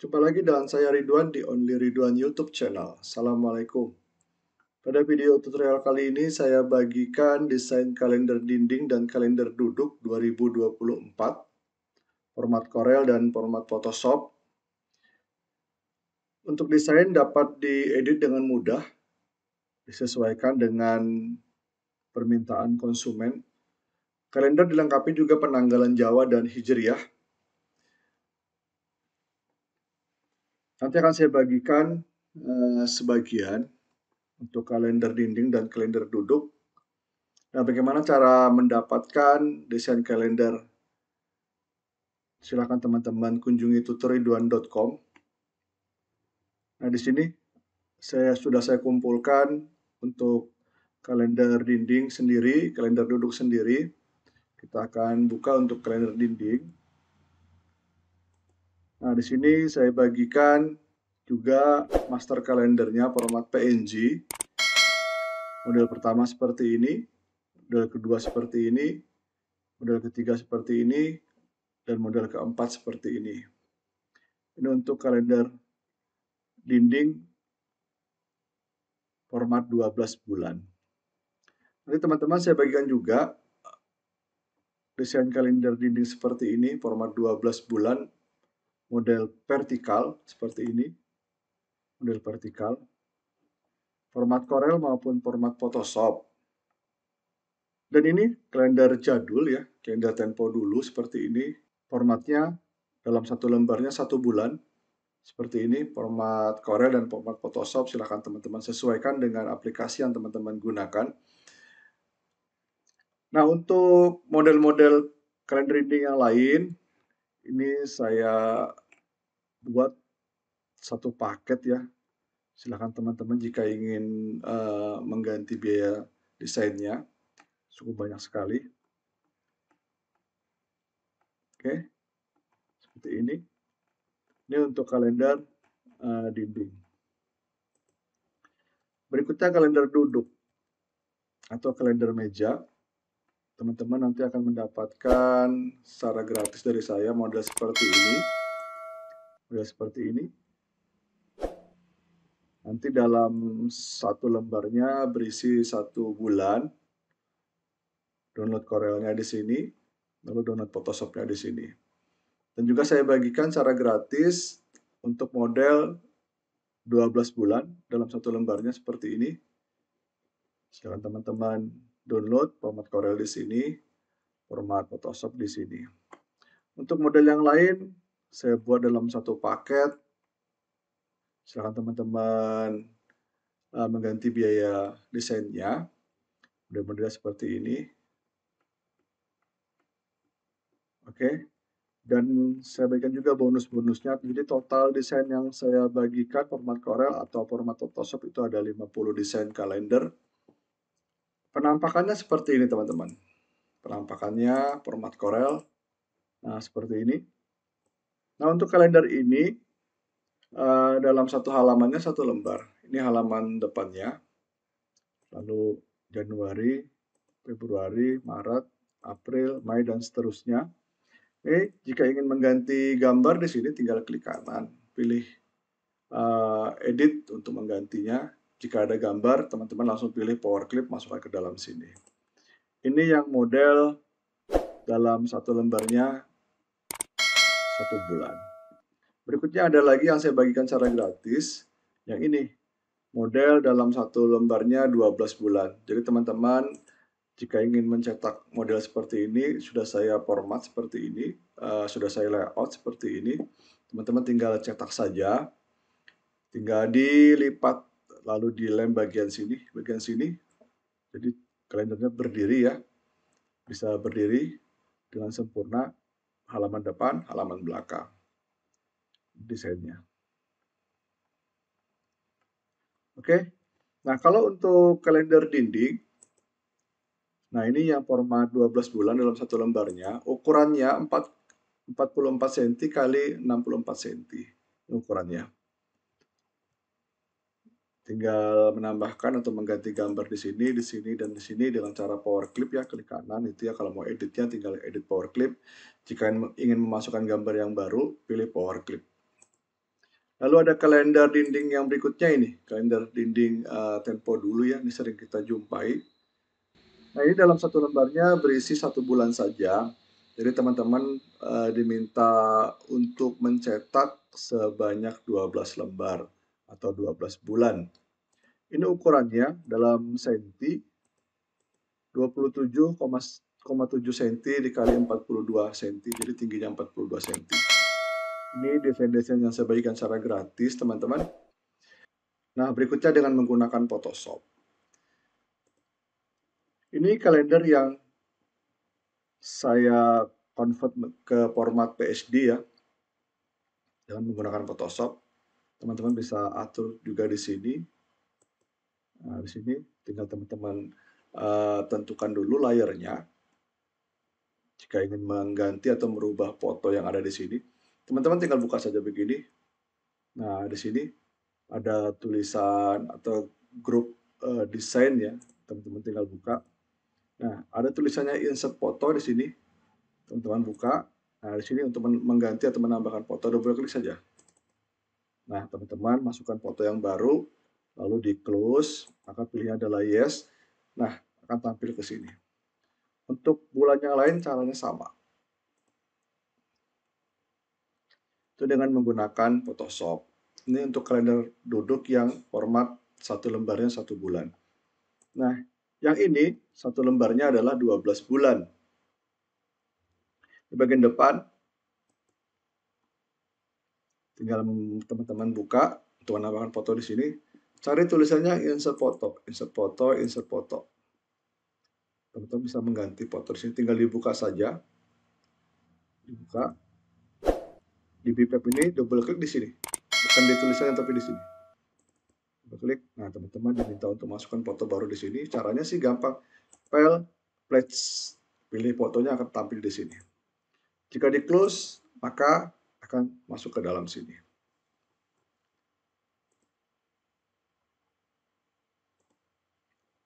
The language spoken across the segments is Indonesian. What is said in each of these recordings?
Jumpa lagi dengan saya Ridwan di Only Ridwan YouTube channel. Assalamualaikum. Pada video tutorial kali ini saya bagikan desain kalender dinding dan kalender duduk 2024, format Corel dan format Photoshop. Untuk desain dapat diedit dengan mudah, disesuaikan dengan permintaan konsumen. Kalender dilengkapi juga penanggalan Jawa dan Hijriah Nanti akan saya bagikan uh, sebagian untuk kalender dinding dan kalender duduk. Nah, bagaimana cara mendapatkan desain kalender? Silahkan teman-teman kunjungi tutorialduan.com. Nah, di sini saya sudah saya kumpulkan untuk kalender dinding sendiri, kalender duduk sendiri. Kita akan buka untuk kalender dinding. Nah, di sini saya bagikan juga master kalendernya format PNG. Model pertama seperti ini, model kedua seperti ini, model ketiga seperti ini, dan model keempat seperti ini. Ini untuk kalender dinding format 12 bulan. Nanti teman-teman saya bagikan juga desain kalender dinding seperti ini, format 12 bulan model vertikal seperti ini, model vertikal, format Corel maupun format Photoshop. Dan ini kalender jadul ya, kalender tempo dulu seperti ini, formatnya dalam satu lembarnya satu bulan, seperti ini format Corel dan format Photoshop silahkan teman-teman sesuaikan dengan aplikasi yang teman-teman gunakan. Nah untuk model-model kalender ini yang lain ini saya buat satu paket ya. Silahkan teman-teman jika ingin uh, mengganti biaya desainnya. Cukup banyak sekali. Oke, seperti ini. Ini untuk kalender uh, dinding. Berikutnya kalender duduk atau kalender meja teman-teman nanti akan mendapatkan secara gratis dari saya model seperti ini model seperti ini nanti dalam satu lembarnya berisi satu bulan download Corelnya di sini lalu download Photoshopnya di sini dan juga saya bagikan secara gratis untuk model 12 bulan dalam satu lembarnya seperti ini silakan teman-teman download format Corel di sini, format Photoshop di sini. Untuk model yang lain, saya buat dalam satu paket. Silahkan teman-teman uh, mengganti biaya desainnya. Model-modelnya seperti ini. Oke. Okay. Dan saya bagikan juga bonus-bonusnya. Jadi total desain yang saya bagikan format Corel atau format Photoshop itu ada 50 desain kalender Penampakannya seperti ini teman-teman. Penampakannya format Corel. Nah, seperti ini. Nah, untuk kalender ini, eh, dalam satu halamannya satu lembar. Ini halaman depannya. Lalu Januari, Februari, Maret, April, Mei, dan seterusnya. Oke, jika ingin mengganti gambar di sini, tinggal klik kanan. Pilih uh, edit untuk menggantinya jika ada gambar, teman-teman langsung pilih power clip, masukkan ke dalam sini. Ini yang model dalam satu lembarnya satu bulan. Berikutnya ada lagi yang saya bagikan secara gratis, yang ini. Model dalam satu lembarnya 12 bulan. Jadi teman-teman jika ingin mencetak model seperti ini, sudah saya format seperti ini, uh, sudah saya layout seperti ini, teman-teman tinggal cetak saja, tinggal dilipat lalu di lem bagian sini, bagian sini. Jadi kalendernya berdiri ya. Bisa berdiri dengan sempurna halaman depan, halaman belakang. Desainnya. Oke. Nah, kalau untuk kalender dinding Nah, ini yang format 12 bulan dalam satu lembarnya, ukurannya 4 44 cm kali 64 cm ukurannya tinggal menambahkan atau mengganti gambar di sini, di sini, dan di sini dengan cara power clip ya, klik kanan itu ya kalau mau editnya tinggal edit power clip. Jika ingin memasukkan gambar yang baru, pilih power clip. Lalu ada kalender dinding yang berikutnya ini, kalender dinding uh, tempo dulu ya, ini sering kita jumpai. Nah ini dalam satu lembarnya berisi satu bulan saja, jadi teman-teman uh, diminta untuk mencetak sebanyak 12 lembar atau 12 bulan. Ini ukurannya dalam senti 27,7 senti dikali 42 senti, jadi tingginya 42 senti. Ini desain yang saya bagikan secara gratis, teman-teman. Nah, berikutnya dengan menggunakan Photoshop. Ini kalender yang saya convert ke format PSD ya, dengan menggunakan Photoshop teman-teman bisa atur juga di sini. Nah, di sini tinggal teman-teman uh, tentukan dulu layernya. Jika ingin mengganti atau merubah foto yang ada di sini, teman-teman tinggal buka saja begini. Nah, di sini ada tulisan atau grup uh, desain ya. Teman-teman tinggal buka. Nah, ada tulisannya insert foto di sini. Teman-teman buka. Nah, di sini untuk mengganti atau menambahkan foto double klik saja. Nah, teman-teman masukkan foto yang baru, lalu di close, maka pilihan adalah yes. Nah, akan tampil ke sini. Untuk bulan yang lain caranya sama. Itu dengan menggunakan Photoshop. Ini untuk kalender duduk yang format satu lembarnya satu bulan. Nah, yang ini satu lembarnya adalah 12 bulan. Di bagian depan tinggal teman-teman buka untuk menambahkan foto di sini cari tulisannya insert foto insert foto insert foto teman-teman bisa mengganti foto di sini tinggal dibuka saja dibuka di BPAP ini double klik di sini bukan di tulisannya tapi di sini double klik nah teman-teman diminta untuk masukkan foto baru di sini caranya sih gampang file plates pilih fotonya akan tampil di sini jika di close maka silahkan masuk ke dalam sini.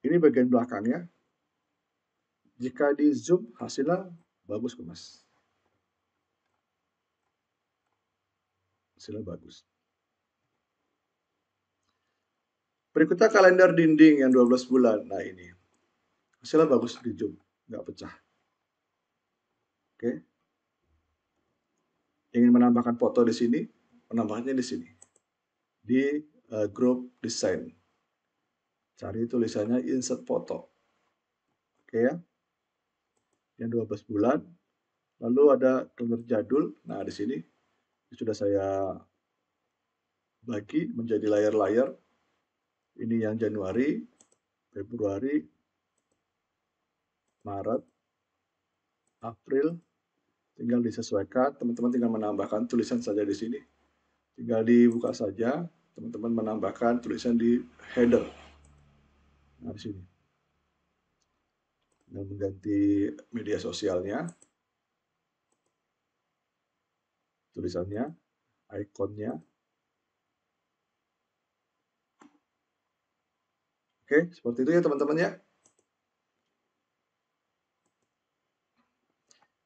Ini bagian belakangnya. Jika di zoom hasilnya bagus kemas. Hasilnya bagus. Berikutnya kalender dinding yang 12 bulan. Nah ini. Hasilnya bagus di zoom. Nggak pecah. Oke. Okay ingin menambahkan foto di sini, menambahkannya di sini. Di uh, group design. Cari tulisannya insert foto. Oke okay, ya. Yang 12 bulan. Lalu ada donor jadul. Nah, di sini sudah saya bagi menjadi layar-layar. Ini yang Januari, Februari, Maret, April, tinggal disesuaikan. Teman-teman tinggal menambahkan tulisan saja di sini. Tinggal dibuka saja, teman-teman menambahkan tulisan di header. Nah, di sini. Tinggal mengganti media sosialnya. Tulisannya, ikonnya. Oke, seperti itu ya teman-teman ya.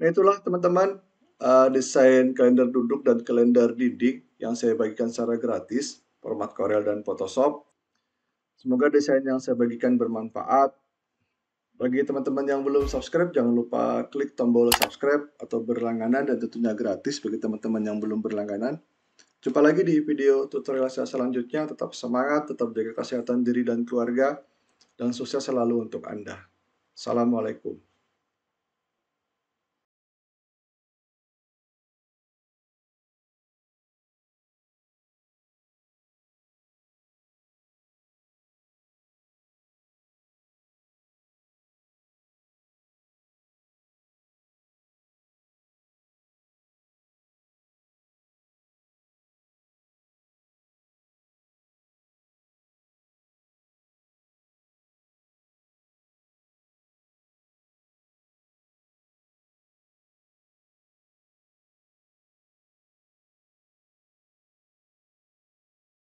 Nah itulah teman-teman uh, desain kalender duduk dan kalender dinding yang saya bagikan secara gratis, format Corel dan Photoshop. Semoga desain yang saya bagikan bermanfaat. Bagi teman-teman yang belum subscribe, jangan lupa klik tombol subscribe atau berlangganan dan tentunya gratis bagi teman-teman yang belum berlangganan. Jumpa lagi di video tutorial saya selanjutnya. Tetap semangat, tetap jaga kesehatan diri dan keluarga, dan sukses selalu untuk Anda. Assalamualaikum.